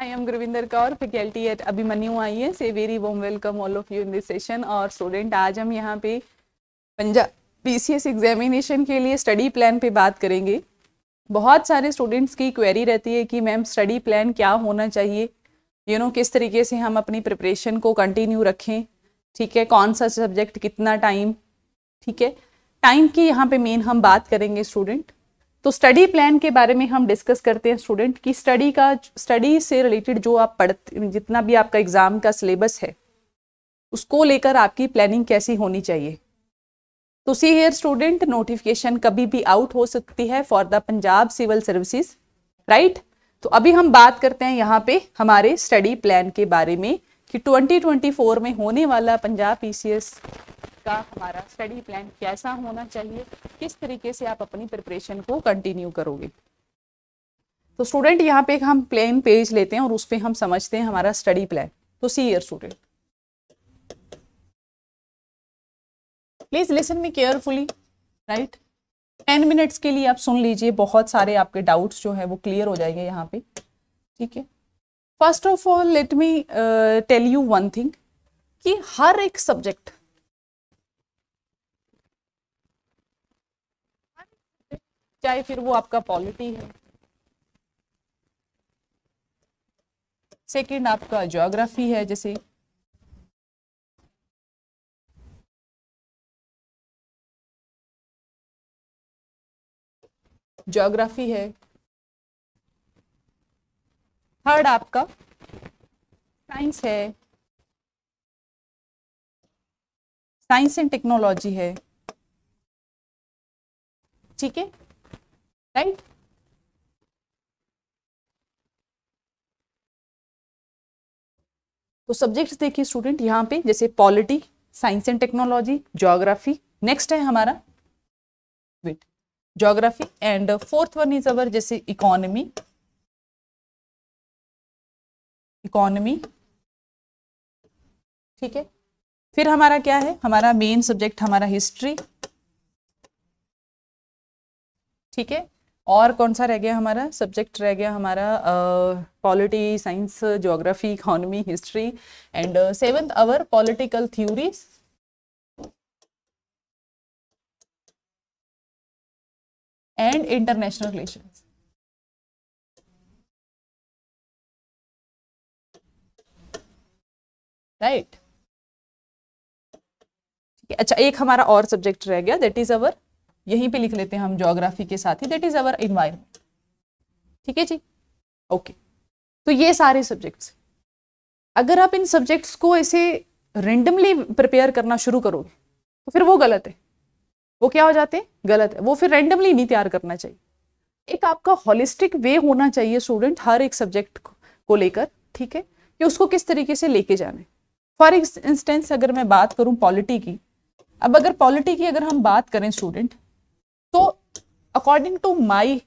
I am Gurvinder Kaur faculty at Abhimanyu IAS very warm welcome all of you in this session और student आज हम यहाँ पे पंजाब सी S examination के लिए स्टडी प्लान पे बात करेंगे बहुत सारे स्टूडेंट्स की क्वेरी रहती है कि मैम स्टडी प्लान क्या होना चाहिए यू you नो know, किस तरीके से हम अपनी प्रिपरेशन को कंटिन्यू रखें ठीक है कौन सा सब्जेक्ट कितना टाइम ठीक है टाइम की यहाँ पे मेन हम बात करेंगे स्टूडेंट तो स्टडी प्लान के बारे में हम डिस्कस करते हैं स्टूडेंट की स्टडी का स्टडी से रिलेटेड जो आप पढ़ते जितना भी आपका एग्ज़ाम का सिलेबस है उसको लेकर आपकी प्लानिंग कैसी होनी चाहिए तो सी हेयर स्टूडेंट नोटिफिकेशन कभी भी आउट हो सकती है for the Punjab civil services right तो अभी हम बात करते हैं यहाँ पे हमारे स्टडी प्लान के बारे में कि 2024 में होने वाला पंजाब पीसीएस का हमारा स्टडी प्लान कैसा होना चाहिए किस तरीके से आप अपनी प्रिपरेशन को कंटिन्यू करोगे तो स्टूडेंट यहाँ पे हम प्लेन पेज लेते हैं और उस पर हम समझते हैं हमारा स्टडी प्लान तो C year student please listen me carefully right ten minutes के लिए आप सुन लीजिए बहुत सारे आपके डाउट्स जो है वो क्लियर हो जाएंगे यहाँ पे ठीक है first of all let me tell you one thing कि हर एक सब्जेक्ट चाहे फिर वो आपका पॉलिटी है सेकेंड आपका ज्योग्राफी है जैसे ज्योग्राफी है थर्ड आपका साइंस है साइंस एंड टेक्नोलॉजी है ठीक है right तो सब्जेक्ट्स देखिए स्टूडेंट यहाँ पे जैसे polity science and technology geography next है हमारा weight geography and fourth one is our जैसे इकोनॉमी इकोनॉमी ठीक है फिर हमारा क्या है हमारा मेन सब्जेक्ट हमारा हिस्ट्री ठीक है और कौन सा रह गया हमारा सब्जेक्ट रह गया हमारा polity science geography economy history and seventh our political theories and international relation right अच्छा एक हमारा और सब्जेक्ट रह गया दैट इज अवर यहीं पे लिख लेते हैं हम जोग्राफी के साथ ही दैट इज अवर इन्वायरमेंट ठीक है जी ओके तो ये सारे सब्जेक्ट्स अगर आप इन सब्जेक्ट्स को ऐसे रेंडमली प्रिपेयर करना शुरू करोगे तो फिर वो गलत है वो क्या हो जाते हैं गलत है वो फिर रेंडमली नहीं तैयार करना चाहिए एक आपका हॉलिस्टिक वे होना चाहिए स्टूडेंट हर एक सब्जेक्ट को लेकर ठीक है कि उसको किस तरीके से लेके जाना फॉर इंस्टेंस अगर मैं बात करूं पॉलिटी की अब अगर पॉलिटी की अगर हम बात करें स्टूडेंट तो अकॉर्डिंग टू माई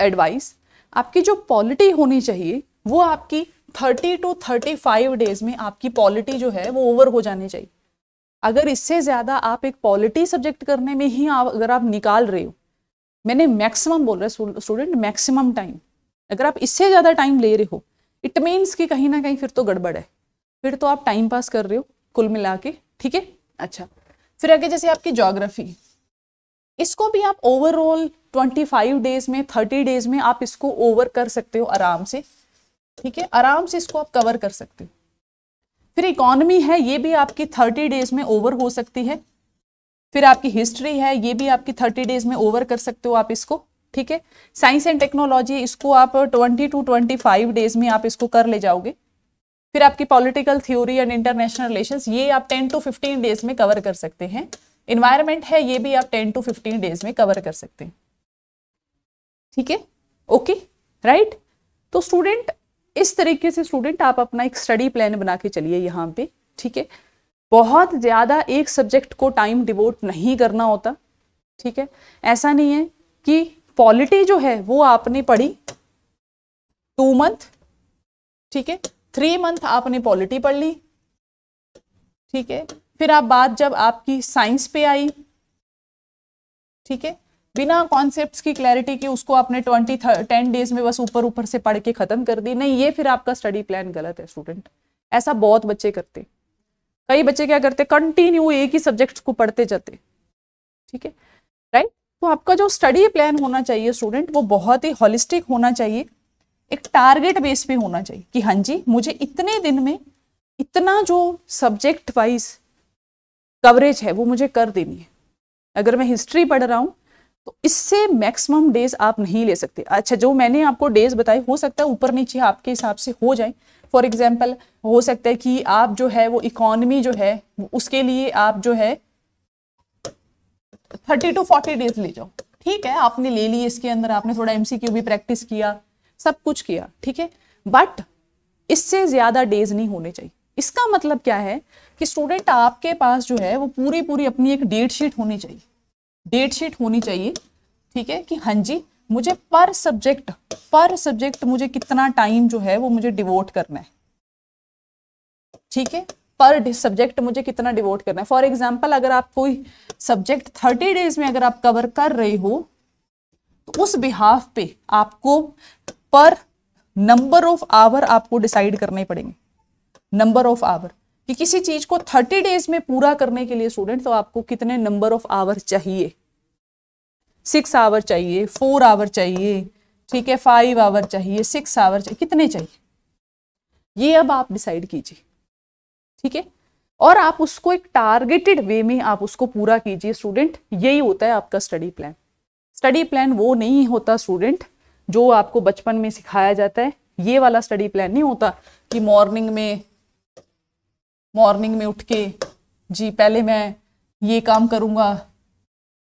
एडवाइस आपकी जो पॉलिटी होनी चाहिए वो आपकी 30 टू 35 डेज में आपकी पॉलिटी जो है वो ओवर हो जानी चाहिए अगर इससे ज़्यादा आप एक पॉलिटी सब्जेक्ट करने में ही आप अगर आप निकाल रहे हो मैंने मैक्सिमम बोल रहा है स्टूडेंट मैक्सिमम टाइम अगर आप इससे ज़्यादा टाइम ले रहे हो इट मीन्स कि कहीं ना कहीं फिर तो गड़बड़ है फिर तो आप टाइम पास कर रहे हो कुल मिला के ठीक है अच्छा फिर आगे जैसे आपकी जोग्राफी इसको भी आप ओवरऑल 25 डेज में 30 डेज में आप इसको ओवर कर सकते हो आराम से ठीक है आराम से इसको आप कवर कर सकते हो फिर इकोनॉमी है ये भी आपकी 30 डेज में ओवर हो सकती है फिर आपकी हिस्ट्री है ये भी आपकी 30 डेज में ओवर कर सकते हो आप इसको ठीक है साइंस एंड टेक्नोलॉजी इसको आप ट्वेंटी टू फाइव डेज में आप इसको कर ले जाओगे फिर आपकी political theory and international relations ये आप 10 टू 15 डेज में कवर कर सकते हैं इन्वायरमेंट है ये भी आप टेन टू फिफ्टीन डेज में कवर कर सकते हैं ठीक है ओके राइट तो स्टूडेंट इस तरीके से स्टूडेंट आप अपना एक स्टडी प्लान बना के चलिए यहाँ पे ठीक है बहुत ज़्यादा एक सब्जेक्ट को टाइम डिवोट नहीं करना होता ठीक है ऐसा नहीं है कि पॉलिटी जो है वो आपने पढ़ी टू मंथ ठीक है थ्री मंथ आपने पॉलिटी पढ़ ली ठीक है फिर आप बात जब आपकी साइंस पे आई ठीक है बिना कॉन्सेप्ट्स की क्लैरिटी के उसको आपने ट्वेंटी टेन डेज में बस ऊपर ऊपर से पढ़ के खत्म कर दी नहीं ये फिर आपका स्टडी प्लान गलत है स्टूडेंट ऐसा बहुत बच्चे करते कई बच्चे क्या करते कंटिन्यू एक ही सब्जेक्ट को पढ़ते जाते ठीक है राइट तो आपका जो स्टडी प्लान होना चाहिए स्टूडेंट वो बहुत ही हॉलिस्टिक होना चाहिए एक टारगेट बेस पे होना चाहिए कि हाँ जी मुझे इतने दिन में इतना जो सब्जेक्ट वाइज कवरेज है वो मुझे कर देनी है अगर मैं हिस्ट्री पढ़ रहा हूँ तो इससे मैक्सिमम डेज आप नहीं ले सकते अच्छा जो मैंने आपको डेज बताए हो सकता है ऊपर नीचे आपके हिसाब से हो जाए फॉर एग्जाम्पल हो सकता है कि आप जो है वो इकोनमी जो है उसके लिए आप जो है थर्टी टू फोर्टी डेज ले जाओ ठीक है आपने ले ली इसके अंदर आपने थोड़ा एमसीक्यू भी प्रैक्टिस किया सब कुछ किया ठीक है बट इससे ज्यादा डेज नहीं होने चाहिए इसका मतलब क्या है कि स्टूडेंट आपके पास जो है वो पूरी पूरी अपनी एक डेट शीट होनी चाहिए डेट शीट होनी चाहिए ठीक है कि हाँ जी मुझे पर सब्जेक्ट पर सब्जेक्ट मुझे कितना टाइम जो है वो मुझे डिवोट करना है ठीक है पर सब्जेक्ट मुझे कितना डिवोट करना है फॉर एग्जाम्पल अगर आप कोई सब्जेक्ट थर्टी डेज में अगर आप कवर कर रहे हो तो उस बिहाफ पे आपको पर नंबर ऑफ आवर आपको डिसाइड करने पड़ेंगे नंबर ऑफ आवर कि किसी चीज को थर्टी डेज में पूरा करने के लिए स्टूडेंट तो आपको कितने नंबर ऑफ आवर चाहिए सिक्स आवर चाहिए फोर आवर चाहिए ठीक है फाइव आवर चाहिए सिक्स आवर चाहिए कितने चाहिए ये अब आप डिसाइड कीजिए ठीक है और आप उसको एक टारगेटेड वे में आप उसको पूरा कीजिए स्टूडेंट यही होता है आपका स्टडी प्लान स्टडी प्लान वो नहीं होता स्टूडेंट जो आपको बचपन में सिखाया जाता है ये वाला स्टडी प्लान नहीं होता कि मॉर्निंग में मॉर्निंग में उठ के जी पहले मैं ये काम करूँगा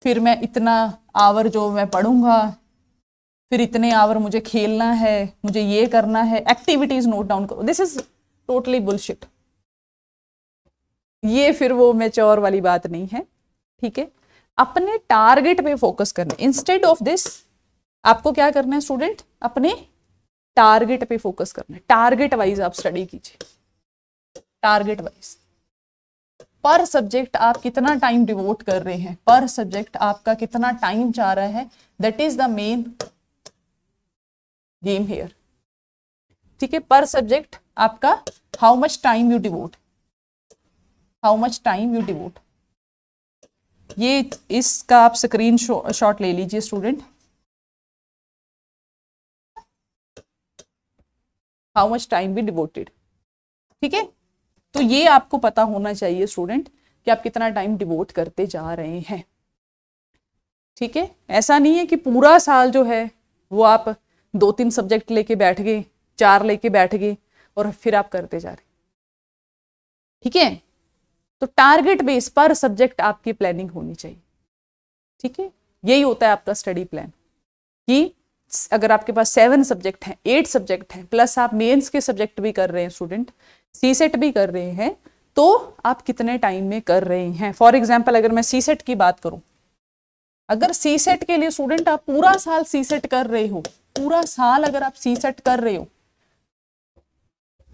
फिर मैं इतना आवर जो मैं पढ़ूँगा फिर इतने आवर मुझे खेलना है मुझे ये करना है एक्टिविटीज़ नोट डाउन करो दिस इज़ टोटली बुलशिट ये फिर वो मेच्योर वाली बात नहीं है ठीक है अपने टारगेट पे फोकस करना इंस्टेड ऑफ दिस आपको क्या करना है स्टूडेंट अपने टारगेट पे फोकस करना है टारगेट वाइज आप स्टडी कीजिए टारगेट वाइज पर सब्जेक्ट आप कितना टाइम डिवोट कर रहे हैं पर सब्जेक्ट आपका कितना टाइम जा रहा है that is the main game here ठीक है पर सब्जेक्ट आपका how much time you devote how much time you devote ये इसका आप स्क्रीन शॉट ले लीजिए student how much time be devoted ठीक है तो ये आपको पता होना चाहिए स्टूडेंट कि आप कितना टाइम डिवोट करते जा रहे हैं ठीक है ऐसा नहीं है कि पूरा साल जो है वो आप दो तीन सब्जेक्ट लेके बैठ गए चार लेके बैठ गए और फिर आप करते जा रहे ठीक है तो टारगेट बेस पर सब्जेक्ट आपकी प्लानिंग होनी चाहिए ठीक है यही होता है आपका स्टडी प्लान कि अगर आपके पास सेवन सब्जेक्ट हैं एट सब्जेक्ट हैं प्लस आप मेंस के सब्जेक्ट भी कर रहे हैं स्टूडेंट सी सेट भी कर रहे हैं तो आप कितने टाइम में कर रहे हैं फॉर एग्जाम्पल अगर मैं सी सेट की बात करूं अगर सी सेट के लिए स्टूडेंट आप पूरा साल सी सेट कर रहे हो पूरा साल अगर आप सी सेट कर रहे हो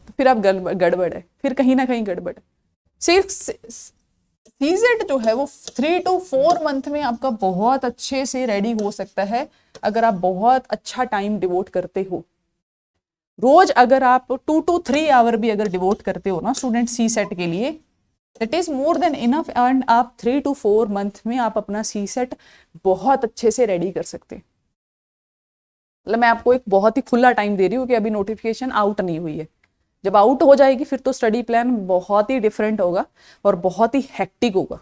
तो फिर आप गड़बड़ है फिर कहीं ना कहीं गड़बड़ है सिर्फ सी सेट जो है वो थ्री टू फोर मंथ में आपका बहुत अच्छे से रेडी हो सकता है अगर आप बहुत अच्छा टाइम डिवोट करते हो रोज अगर आप टू टू थ्री आवर भी अगर डिवोट करते हो ना स्टूडेंट सी सेट के लिए that is more than enough and आप थ्री टू फोर मंथ में आप अपना सी सेट बहुत अच्छे से रेडी कर सकते मतलब मैं आपको एक बहुत ही खुला टाइम दे रही हूँ कि अभी नोटिफिकेशन आउट नहीं हुई है जब आउट हो जाएगी फिर तो स्टडी प्लान बहुत ही डिफरेंट होगा और बहुत ही हैक्टिक होगा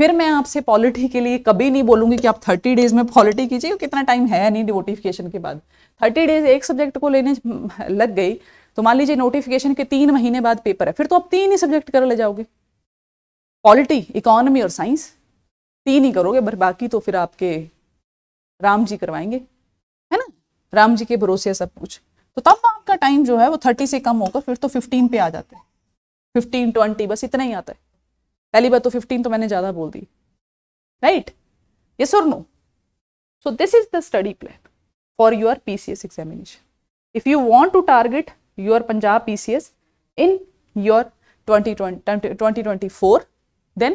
फिर मैं आपसे पॉलिटी के लिए कभी नहीं बोलूंगी कि आप थर्टी डेज में पॉलिटी कीजिए कितना टाइम है नहीं नोटिफिकेशन के बाद थर्टी डेज एक सब्जेक्ट को लेने लग गई तो मान लीजिए नोटिफिकेशन के तीन महीने बाद पेपर है फिर तो आप तीन ही सब्जेक्ट कर ले जाओगे पॉलिटी इकोनॉमी और साइंस तीन ही करोगे पर बाकी तो फिर आपके राम जी करवाएंगे है ना राम जी के भरोसे सब कुछ तो तब आपका टाइम जो है वो थर्टी से कम होगा फिर तो फिफ्टीन पे आ जाते हैं फिफ्टीन ट्वेंटी बस इतना ही आता है पहली बात तो फिफ्टीन तो मैंने ज़्यादा बोल दी राइट ये sure no so this is the study plan for your P C S examination if you want to target your Punjab P C S in your twenty twenty twenty four then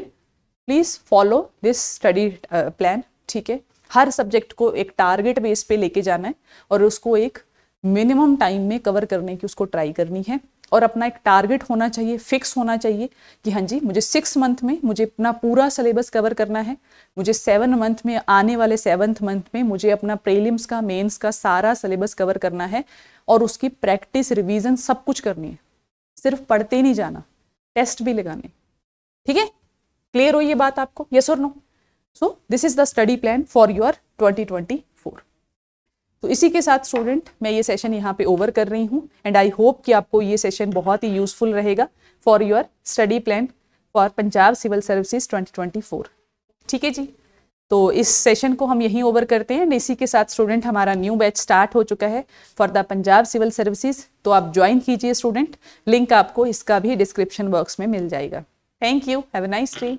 please follow this study plan ठीक है हर subject को एक target base पे लेके जाना है और उसको एक मिनिमम टाइम में कवर करने की उसको ट्राई करनी है और अपना एक टारगेट होना चाहिए फिक्स होना चाहिए कि हाँ जी मुझे सिक्स मंथ में मुझे अपना पूरा सिलेबस कवर करना है मुझे सेवन मंथ में आने वाले सेवन्थ मंथ में मुझे अपना प्रीलिम्स का मेंस का सारा सिलेबस कवर करना है और उसकी प्रैक्टिस रिवीजन सब कुछ करनी है सिर्फ पढ़ते नहीं जाना टेस्ट भी लगाने ठीक है क्लियर हो ये बात आपको यस और no so this is the study plan for your twenty twenty तो इसी के साथ स्टूडेंट मैं ये सेशन यहाँ पे ओवर कर रही हूँ एंड आई होप कि आपको ये सेशन बहुत ही यूजफुल रहेगा for your study plan for Punjab civil services 2024 ठीक है जी तो इस सेशन को हम यहीं ओवर करते हैं एंड इसी के साथ स्टूडेंट हमारा न्यू बैच स्टार्ट हो चुका है for the Punjab civil services तो आप ज्वाइन कीजिए स्टूडेंट लिंक आपको इसका भी डिस्क्रिप्शन बॉक्स में मिल जाएगा thank you have a nice day